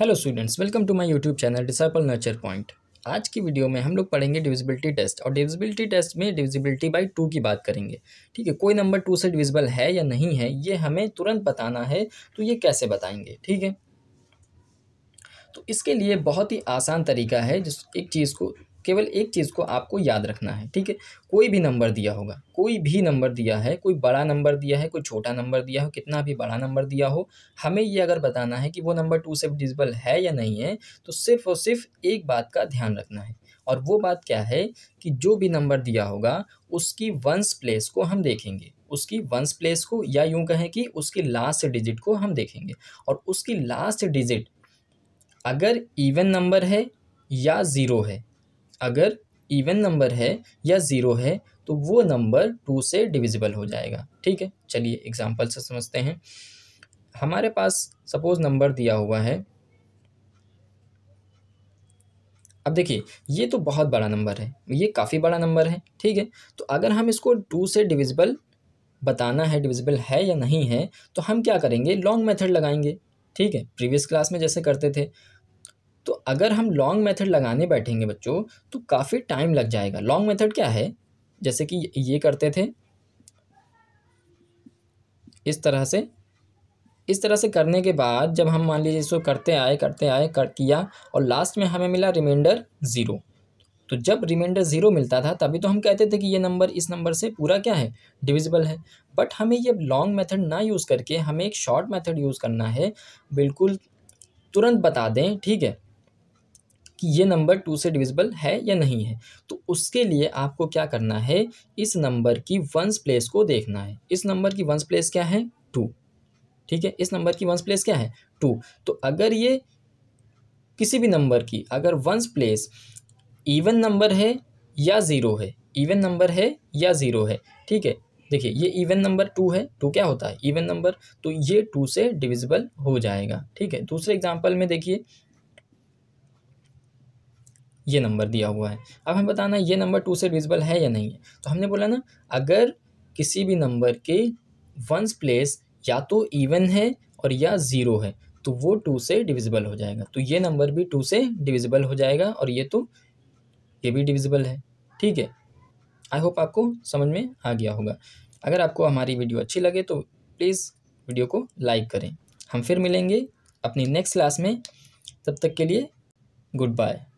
hello students welcome to my YouTube channel disciple nature point आज की video में हम लोग पढ़ेंगे डिविजिबिलिटी टेस्ट और डिविजिबिलिटी टेस्ट में डिविजिबिलिटी बाई टू की बात करेंगे ठीक है कोई नंबर टू से डिविजिबल है या नहीं है ये हमें तुरंत बताना है तो ये कैसे बताएंगे ठीक है तो इसके लिए बहुत ही आसान तरीका है जिस एक चीज़ को केवल एक चीज़ को आपको याद रखना है ठीक है कोई भी नंबर दिया होगा कोई भी नंबर दिया है कोई बड़ा नंबर दिया है कोई छोटा नंबर दिया हो कितना भी बड़ा नंबर दिया हो हमें ये अगर बताना है कि वो नंबर टू से डिजिबल है या नहीं है तो सिर्फ़ और सिर्फ एक बात का ध्यान रखना है और वो बात क्या है कि जो भी नंबर दिया होगा उसकी वंस प्लेस को हम देखेंगे उसकी वंस प्लेस को या यूँ कहें कि उसकी लास्ट डिजिट को हम देखेंगे और उसकी लास्ट डिजिट अगर इवन नंबर है या ज़ीरो है अगर इवन नंबर है या ज़ीरो है तो वो नंबर टू से डिविजिबल हो जाएगा ठीक है चलिए एग्ज़ाम्पल से समझते हैं हमारे पास सपोज़ नंबर दिया हुआ है अब देखिए ये तो बहुत बड़ा नंबर है ये काफ़ी बड़ा नंबर है ठीक है तो अगर हम इसको टू से डिविजिबल बताना है डिविजिबल है या नहीं है तो हम क्या करेंगे लॉन्ग मेथड लगाएंगे ठीक है प्रीवियस क्लास में जैसे करते थे अगर हम लॉन्ग मेथड लगाने बैठेंगे बच्चों तो काफ़ी टाइम लग जाएगा लॉन्ग मेथड क्या है जैसे कि ये करते थे इस तरह से इस तरह से करने के बाद जब हम मान लीजिए इसको करते आए करते आए कर किया और लास्ट में हमें मिला रिमाइंडर ज़ीरो तो जब रिमाइंडर ज़ीरो मिलता था तभी तो हम कहते थे कि ये नंबर इस नंबर से पूरा क्या है डिविजिबल है बट हमें ये लॉन्ग मेथड ना यूज़ करके हमें एक शॉर्ट मेथड यूज़ करना है बिल्कुल तुरंत बता दें ठीक है कि ये नंबर टू से डिविजिबल है या नहीं है तो उसके लिए आपको क्या करना है इस नंबर की वंस प्लेस को देखना है इस नंबर की वंस प्लेस क्या है टू ठीक है इस नंबर की वंस प्लेस क्या है टू तो अगर ये किसी भी नंबर की अगर वंस प्लेस इवन नंबर है या ज़ीरो है इवन नंबर है या ज़ीरो है ठीक है देखिए ये इवन नंबर टू है टू क्या होता है इवन नंबर तो ये टू से डिविजिबल हो जाएगा ठीक है दूसरे एग्जाम्पल में देखिए ये नंबर दिया हुआ है अब हमें बताना ये नंबर टू से डिविजिबल है या नहीं है तो हमने बोला ना अगर किसी भी नंबर के वंस प्लेस या तो इवन है और या ज़ीरो है तो वो टू से डिविजिबल हो जाएगा तो ये नंबर भी टू से डिविजिबल हो जाएगा और ये तो ये भी डिविजिबल है ठीक है आई होप आपको समझ में आ गया होगा अगर आपको हमारी वीडियो अच्छी लगे तो प्लीज़ वीडियो को लाइक करें हम फिर मिलेंगे अपनी नेक्स्ट क्लास में तब तक के लिए गुड बाय